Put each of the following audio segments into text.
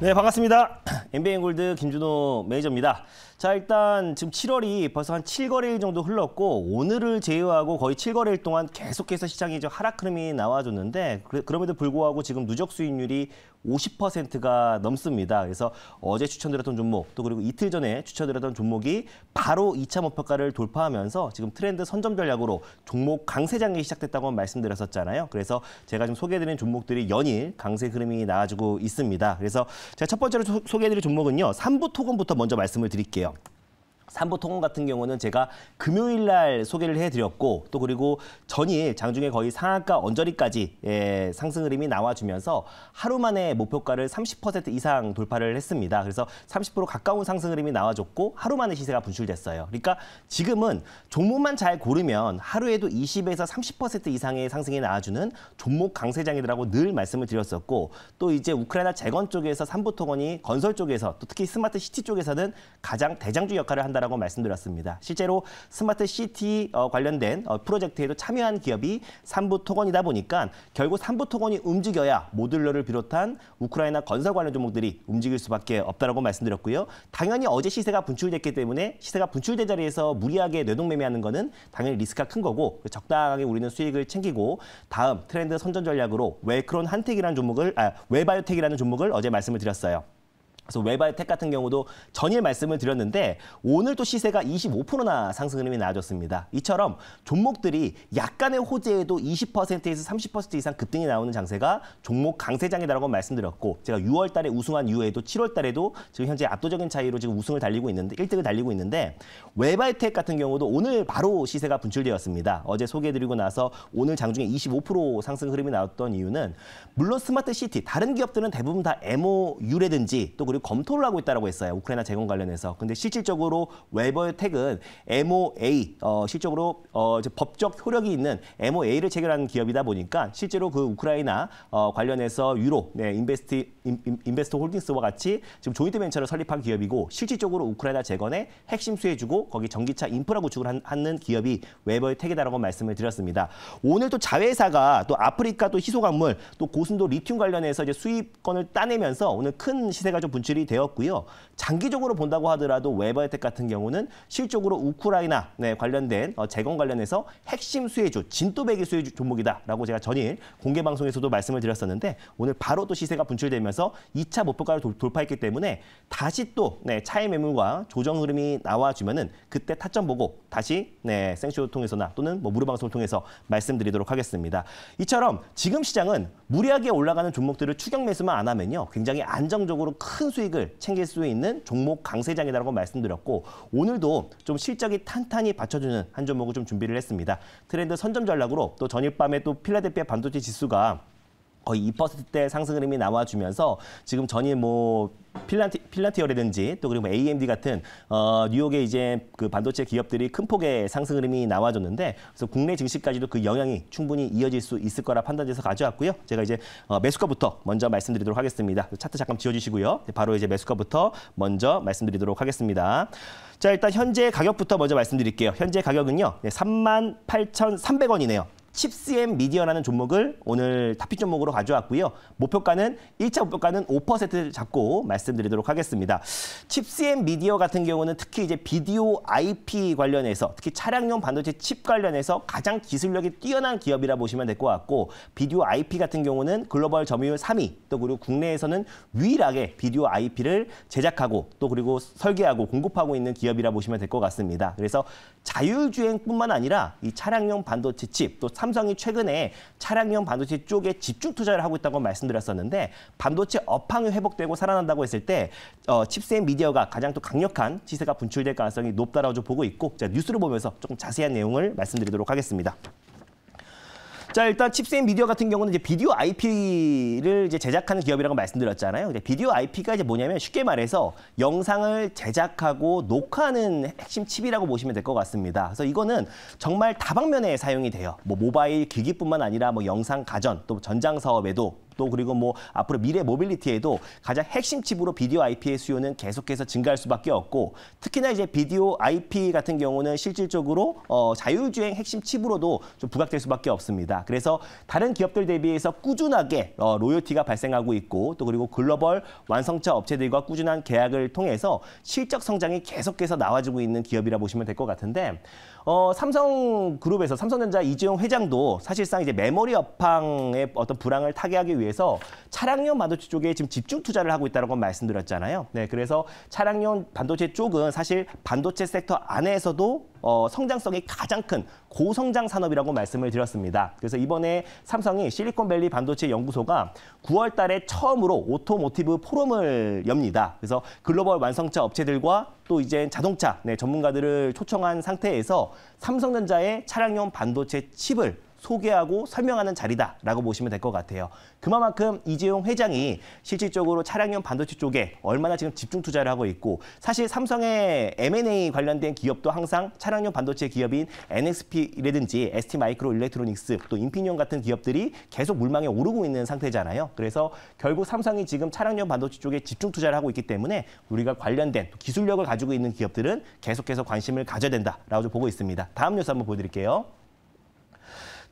네, 반갑습니다. NBA 골드 김준호 매니저입니다. 자, 일단 지금 7월이 벌써 한 7거래일 정도 흘렀고 오늘을 제외하고 거의 7거래일 동안 계속해서 시장이 좀 하락 흐름이 나와줬는데 그, 그럼에도 불구하고 지금 누적 수익률이 50%가 넘습니다. 그래서 어제 추천드렸던 종목 또 그리고 이틀 전에 추천드렸던 종목이 바로 2차 목표가를 돌파하면서 지금 트렌드 선점 전략으로 종목 강세장이 시작됐다고 말씀드렸었잖아요. 그래서 제가 지금 소개해드린 종목들이 연일 강세 흐름이 나아지고 있습니다. 그래서 제가 첫 번째로 소개해드릴 종목은요. 3부토건부터 먼저 말씀을 드릴게요. 삼보통원 같은 경우는 제가 금요일 날 소개를 해드렸고 또 그리고 전일 장중에 거의 상한가 언저리까지 예, 상승 흐름이 나와주면서 하루 만에 목표가를 30% 이상 돌파를 했습니다. 그래서 30% 가까운 상승 흐름이 나와줬고 하루 만에 시세가 분출됐어요. 그러니까 지금은 종목만 잘 고르면 하루에도 20에서 30% 이상의 상승이 나와주는 종목 강세장이라고 늘 말씀을 드렸었고 또 이제 우크라이나 재건 쪽에서 삼보통원이 건설 쪽에서 또 특히 스마트 시티 쪽에서는 가장 대장주 역할을 한 한다라고 말씀드렸습니다. 실제로 스마트 시티 어, 관련된 어, 프로젝트에도 참여한 기업이 삼부토건이다 보니까 결국 삼부토건이 움직여야 모듈러를 비롯한 우크라이나 건설 관련 종목들이 움직일 수밖에 없다라고 말씀드렸고요. 당연히 어제 시세가 분출됐기 때문에 시세가 분출된 자리에서 무리하게 뇌동매매하는 것은 당연히 리스크가 큰 거고 적당하게 우리는 수익을 챙기고 다음 트렌드 선전 전략으로 웰크론 한택이라는 종목을 아, 웰바이오텍이라는 종목을 어제 말씀을 드렸어요. 그래서 웨바이텍 같은 경우도 전일 말씀을 드렸는데 오늘 또 시세가 25%나 상승 흐름이 나아졌습니다. 이처럼 종목들이 약간의 호재에도 20%에서 30% 이상 급등이 나오는 장세가 종목 강세장이라고 말씀드렸고 제가 6월 달에 우승한 이후에도 7월 달에도 지금 현재 압도적인 차이로 지금 우승을 달리고 있는데 1등을 달리고 있는데 웨바이텍 같은 경우도 오늘 바로 시세가 분출되었습니다. 어제 소개해드리고 나서 오늘 장중에 25% 상승 흐름이 나왔던 이유는 물론 스마트 시티 다른 기업들은 대부분 다 MOU라든지 또 그리고 검토를 하고 있다고 했어요. 우크라이나 재건 관련해서. 근데 실질적으로 웨버의 택은 MOA 어, 실적으로 어, 이제 법적 효력이 있는 MOA를 체결한 기업이다 보니까 실제로 그 우크라이나 어, 관련해서 유로 네, 인베스티 인, 인베스트 홀딩스와 같이 지금 조인트 벤처를 설립한 기업이고 실질적으로 우크라이나 재건에 핵심 수혜주고 거기 전기차 인프라 구축을 한, 하는 기업이 웨버의 택이다라고 말씀을 드렸습니다. 오늘 또 자회사가 또 아프리카 또 희소광물 또 고순도 리튬 관련해서 이제 수입권을 따내면서 오늘 큰 시세가 좀 분출. 분출이 되었고요. 장기적으로 본다고 하더라도 웨버 혜택 같은 경우는 실적으로 우크라이나 네, 관련된 어, 재건 관련해서 핵심 수혜주, 진또배기 수혜주 종목이다라고 제가 전일 공개 방송에서도 말씀을 드렸었는데 오늘 바로 또 시세가 분출되면서 2차 목표가를 돌파했기 때문에 다시 또 네, 차의 매물과 조정 흐름이 나와주면은 그때 타점 보고 다시 네, 생쇼 통해서나 또는 뭐 무료 방송을 통해서 말씀드리도록 하겠습니다. 이처럼 지금 시장은 무리하게 올라가는 종목들을 추격 매수만 안 하면요. 굉장히 안정적으로 큰 수익을 챙길 수 있는 종목 강세장이라고 말씀드렸고 오늘도 좀 실적이 탄탄히 받쳐주는 한 종목을 좀 준비를 했습니다. 트렌드 선점 전략으로 또 전일 밤에 또 필라델피아 반도체 지수가 거의 2%대 상승 흐름이 나와주면서 지금 전일 뭐 필란티, 필란티어라든지 또 그리고 뭐 AMD 같은 어, 뉴욕의 이제 그 반도체 기업들이 큰 폭의 상승 흐름이 나와줬는데 그래서 국내 증시까지도 그 영향이 충분히 이어질 수 있을 거라 판단돼서 가져왔고요. 제가 이제 어, 매수가부터 먼저 말씀드리도록 하겠습니다. 그 차트 잠깐 지워주시고요. 네, 바로 이제 매수가부터 먼저 말씀드리도록 하겠습니다. 자 일단 현재 가격부터 먼저 말씀드릴게요. 현재 가격은요. 38,300원이네요. 칩 c m 미디어라는 종목을 오늘 탑픽 종목으로 가져왔고요. 목표가는 1차 목표가는 5%를 잡고 말씀드리도록 하겠습니다. 칩스앤 미디어 같은 경우는 특히 이제 비디오 IP 관련해서 특히 차량용 반도체 칩 관련해서 가장 기술력이 뛰어난 기업이라 보시면 될 것 같고 비디오 IP 같은 경우는 글로벌 점유율 3위 또 그리고 국내에서는 유일하게 비디오 IP를 제작하고 또 그리고 설계하고 공급하고 있는 기업이라 보시면 될 것 같습니다. 그래서 자율주행뿐만 아니라 이 차량용 반도체 칩또 삼성이 최근에 차량용 반도체 쪽에 집중 투자를 하고 있다고 말씀드렸었는데 반도체 업황이 회복되고 살아난다고 했을 때 어, 칩셋 미디어가 가장 또 강력한 시세가 분출될 가능성이 높다라고 보고 있고 자, 뉴스를 보면서 조금 자세한 내용을 말씀드리도록 하겠습니다. 자 일단 칩스앤 미디어 같은 경우는 이제 비디오 IP를 이제 제작하는 기업이라고 말씀드렸잖아요. 비디오 IP가 이제 뭐냐면 쉽게 말해서 영상을 제작하고 녹화하는 핵심 칩이라고 보시면 될 것 같습니다. 그래서 이거는 정말 다방면에 사용이 돼요. 뭐 모바일 기기뿐만 아니라 뭐 영상 가전 또 전장 사업에도 또 그리고 뭐 앞으로 미래 모빌리티에도 가장 핵심 칩으로 비디오 IP의 수요는 계속해서 증가할 수밖에 없고 특히나 이제 비디오 IP 같은 경우는 실질적으로 어, 자율주행 핵심 칩으로도 좀 부각될 수밖에 없습니다. 그래서 다른 기업들 대비해서 꾸준하게 어, 로열티가 발생하고 있고 또 그리고 글로벌 완성차 업체들과 꾸준한 계약을 통해서 실적 성장이 계속해서 나와지고 있는 기업이라 보시면 될 것 같은데 어, 삼성그룹에서 삼성전자 이재용 회장도 사실상 이제 메모리 업황의 어떤 불황을 타개하기 위해서 차량용 반도체 쪽에 지금 집중 투자를 하고 있다라고 말씀드렸잖아요. 네, 그래서 차량용 반도체 쪽은 사실 반도체 섹터 안에서도 어, 성장성이 가장 큰 고성장 산업이라고 말씀을 드렸습니다. 그래서 이번에 삼성이 실리콘밸리 반도체 연구소가 9월 달에 처음으로 오토모티브 포럼을 엽니다. 그래서 글로벌 완성차 업체들과 또 이제 자동차 네, 전문가들을 초청한 상태에서 삼성전자의 차량용 반도체 칩을 소개하고 설명하는 자리다라고 보시면 될 것 같아요. 그만큼 이재용 회장이 실질적으로 차량용 반도체 쪽에 얼마나 지금 집중 투자를 하고 있고 사실 삼성의 M&A 관련된 기업도 항상 차량용 반도체 기업인 NXP라든지 ST 마이크로 일렉트로닉스 또 인피니온 같은 기업들이 계속 물망에 오르고 있는 상태잖아요. 그래서 결국 삼성이 지금 차량용 반도체 쪽에 집중 투자를 하고 있기 때문에 우리가 관련된 기술력을 가지고 있는 기업들은 계속해서 관심을 가져야 된다라고 보고 있습니다. 다음 뉴스 한번 보여드릴게요.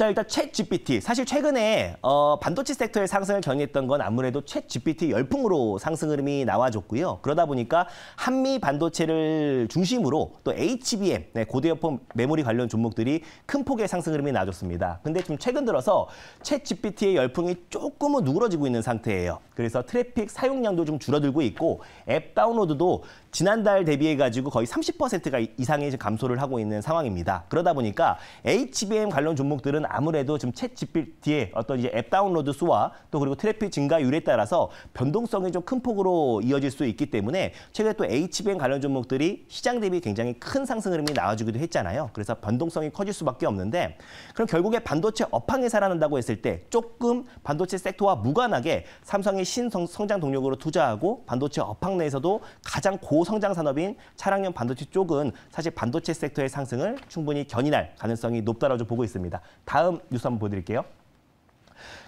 자 일단 챗 GPT 사실 최근에 어, 반도체 섹터의 상승을 견인했던 건 아무래도 챗 GPT 열풍으로 상승 흐름이 나와줬고요. 그러다 보니까 한미 반도체를 중심으로 또 HBM 네, 고대역폰 메모리 관련 종목들이 큰 폭의 상승 흐름이 나와줬습니다. 근데 좀 최근 들어서 챗 GPT의 열풍이 조금은 누그러지고 있는 상태예요. 그래서 트래픽 사용량도 좀 줄어들고 있고 앱 다운로드도 지난달 대비해 가지고 거의 30%가 이상의 감소를 하고 있는 상황입니다. 그러다 보니까 HBM 관련 종목들은 아무래도 지금 챗 GPT의 어떤 이제 앱 다운로드 수와 또 그리고 트래픽 증가율에 따라서 변동성이 좀 큰 폭으로 이어질 수 있기 때문에 최근에 또 HBM 관련 종목들이 시장 대비 굉장히 큰 상승 흐름이 나와주기도 했잖아요. 그래서 변동성이 커질 수밖에 없는데 그럼 결국에 반도체 업황이 살아난다고 했을 때 조금 반도체 섹터와 무관하게 삼성의 신성장 동력으로 투자하고 반도체 업황 내에서도 가장 고성장 산업인 차량용 반도체 쪽은 사실 반도체 섹터의 상승을 충분히 견인할 가능성이 높다라고 보고 있습니다. 다음 뉴스 한번 보여드릴게요.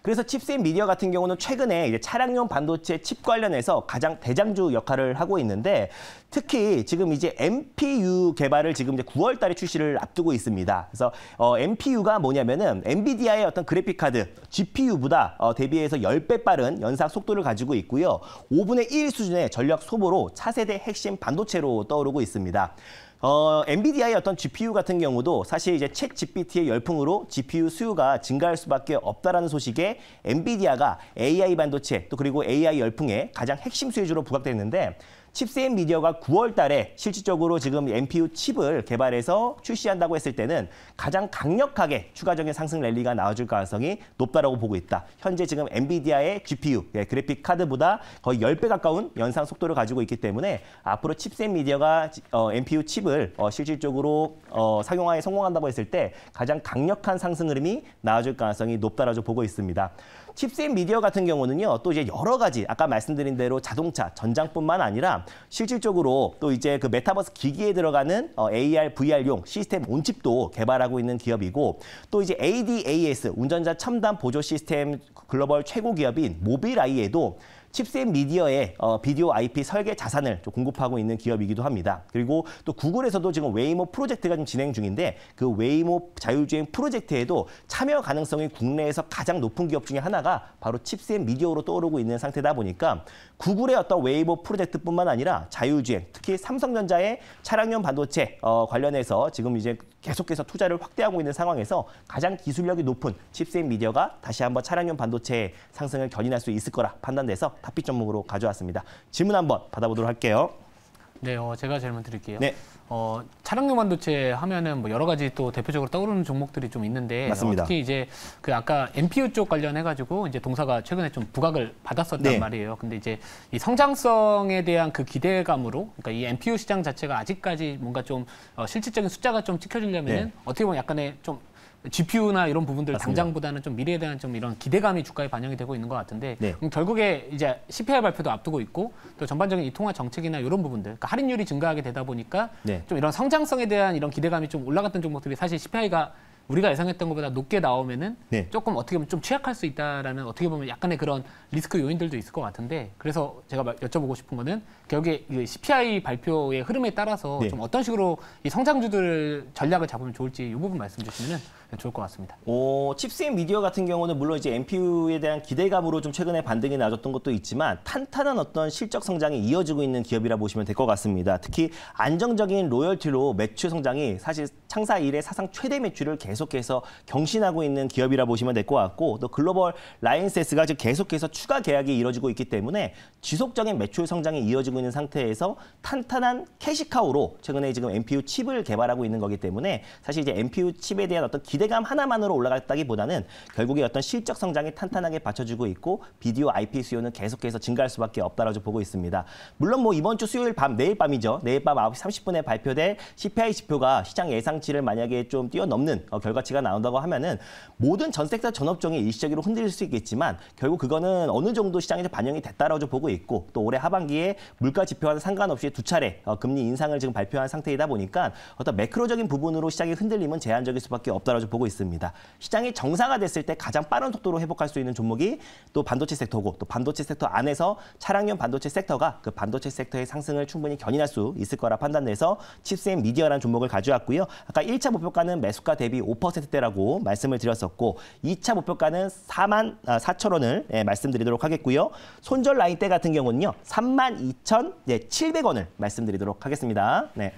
그래서 칩스인 미디어 같은 경우는 최근에 이제 차량용 반도체 칩 관련해서 가장 대장주 역할을 하고 있는데 특히 지금 이제 MPU 개발을 지금 이제 9월 달에 출시를 앞두고 있습니다. 그래서 어, MPU가 뭐냐면은 엔비디아의 어떤 그래픽 카드 GPU보다 어, 대비해서 10배 빠른 연삭 속도를 가지고 있고요. 5분의 1 수준의 전력 소모로 차세대 핵심 반도체로 떠오르고 있습니다. 어, 엔비디아의 어떤 GPU 같은 경우도 사실 이제 챗 GPT의 열풍으로 GPU 수요가 증가할 수밖에 없다라는 소식에 엔비디아가 AI 반도체 또 그리고 AI 열풍의 가장 핵심 수혜주로 부각됐는데 칩셋 미디어가 9월 달에 실질적으로 지금 MPU 칩을 개발해서 출시한다고 했을 때는 가장 강력하게 추가적인 상승 랠리가 나와줄 가능성이 높다라고 보고 있다. 현재 지금 엔비디아의 GPU, 예, 그래픽 카드보다 거의 10배 가까운 연상 속도를 가지고 있기 때문에 앞으로 칩셋 미디어가 어, MPU 칩을 어, 실질적으로 어, 상용화에 성공한다고 했을 때 가장 강력한 상승 흐름이 나와줄 가능성이 높다라고 보고 있습니다. 칩셋 미디어 같은 경우는요, 또 이제 여러 가지 아까 말씀드린 대로 자동차, 전장뿐만 아니라 실질적으로 또 이제 그 메타버스 기기에 들어가는 어, AR, VR용 시스템 온칩도 개발하고 있는 기업이고 또 이제 ADAS 운전자 첨단 보조 시스템 글로벌 최고 기업인 모빌아이에도 칩셋 미디어의 어, 비디오 IP 설계 자산을 공급하고 있는 기업이기도 합니다. 그리고 또 구글에서도 지금 웨이모 프로젝트가 좀 진행 중인데 그 웨이모 자율주행 프로젝트에도 참여 가능성이 국내에서 가장 높은 기업 중에 하나가 바로 칩셋 미디어로 떠오르고 있는 상태다 보니까 구글의 어떤 웨이모 프로젝트뿐만 아니라 자율주행, 특히 삼성전자의 차량용 반도체 어, 관련해서 지금 이제 계속해서 투자를 확대하고 있는 상황에서 가장 기술력이 높은 칩셋 미디어가 다시 한번 차량용 반도체의 상승을 견인할 수 있을 거라 판단돼서 탑픽 종목으로 가져왔습니다. 질문 한번 받아보도록 할게요. 네, 어, 제가 질문 드릴게요. 네. 어, 차량용 반도체 하면은 뭐 여러 가지 또 대표적으로 떠오르는 종목들이 좀 있는데 맞습니다. 특히 이제 그 아까 MPU 쪽 관련해 가지고 이제 동사가 최근에 좀 부각을 받았었단 네. 말이에요. 근데 이제 이 성장성에 대한 그 기대감으로 그러니까 이 MPU 시장 자체가 아직까지 뭔가 좀 어, 실질적인 숫자가 좀 찍혀지려면은 네. 어떻게 보면 약간의 좀 GPU나 이런 부분들 맞습니다. 당장보다는 좀 미래에 대한 좀 이런 기대감이 주가에 반영이 되고 있는 것 같은데 네. 음, 결국에 이제 CPI 발표도 앞두고 있고 또 전반적인 이 통화 정책이나 이런 부분들 그러니까 할인율이 증가하게 되다 보니까 네. 좀 이런 성장성에 대한 이런 기대감이 좀 올라갔던 종목들이 사실 CPI가 우리가 예상했던 것보다 높게 나오면은 네. 조금 어떻게 보면 좀 취약할 수 있다라는 어떻게 보면 약간의 그런 리스크 요인들도 있을 것 같은데 그래서 제가 여쭤보고 싶은 거는 결국에 이 CPI 발표의 흐름에 따라서 네. 좀 어떤 식으로 이 성장주들 전략을 잡으면 좋을지 이 부분 말씀 주시면은 네, 좋을 것 같습니다. 오, 칩스인 미디어 같은 경우는 물론 이제 MPU에 대한 기대감으로 좀 최근에 반등이 나왔던 것도 있지만 탄탄한 어떤 실적 성장이 이어지고 있는 기업이라 보시면 될 것 같습니다. 특히 안정적인 로열티로 매출 성장이 사실 창사 이래 사상 최대 매출을 계속해서 경신하고 있는 기업이라 보시면 될것 같고 또 글로벌 라인세스가 계속해서 추가 계약이 이루지고 있기 때문에 지속적인 매출 성장이 이어지고 있는 상태에서 탄탄한 캐시카우로 최근에 지금 MPU 칩을 개발하고 있는 거기 때문에 사실 이제 MPU 칩에 대한 어떤 기대 기대감 하나만으로 올라갔다기보다는 결국에 어떤 실적 성장이 탄탄하게 받쳐주고 있고 비디오 IP 수요는 계속해서 증가할 수밖에 없다라고 보고 있습니다. 물론 뭐 이번 주 수요일 밤 내일 밤이죠. 내일 밤 9시 30분에 발표될 CPI 지표가 시장 예상치를 만약에 좀 뛰어넘는 어, 결과치가 나온다고 하면은 모든 전 섹터 전업종이 일시적으로 흔들릴 수 있겠지만 결국 그거는 어느 정도 시장에 반영이 됐다라고 보고 있고 또 올해 하반기에 물가 지표와는 상관없이 두 차례 어, 금리 인상을 지금 발표한 상태이다 보니까 어떤 매크로적인 부분으로 시장의 흔들림은 제한적일 수밖에 없다라고 보고 있습니다. 시장이 정상화 됐을 때 가장 빠른 속도로 회복할 수 있는 종목이 또 반도체 섹터고 또 반도체 섹터 안에서 차량용 반도체 섹터가 그 반도체 섹터의 상승을 충분히 견인할 수 있을 거라 판단돼서 칩스앤 미디어라는 종목을 가져왔고요. 아까 1차 목표가는 매수가 대비 5%대라고 말씀을 드렸었고 2차 목표가는 4만 아, 4천 원을 예, 말씀드리도록 하겠고요. 손절 라인대 같은 경우는요. 3만 2천 예, 700원을 말씀드리도록 하겠습니다. 네.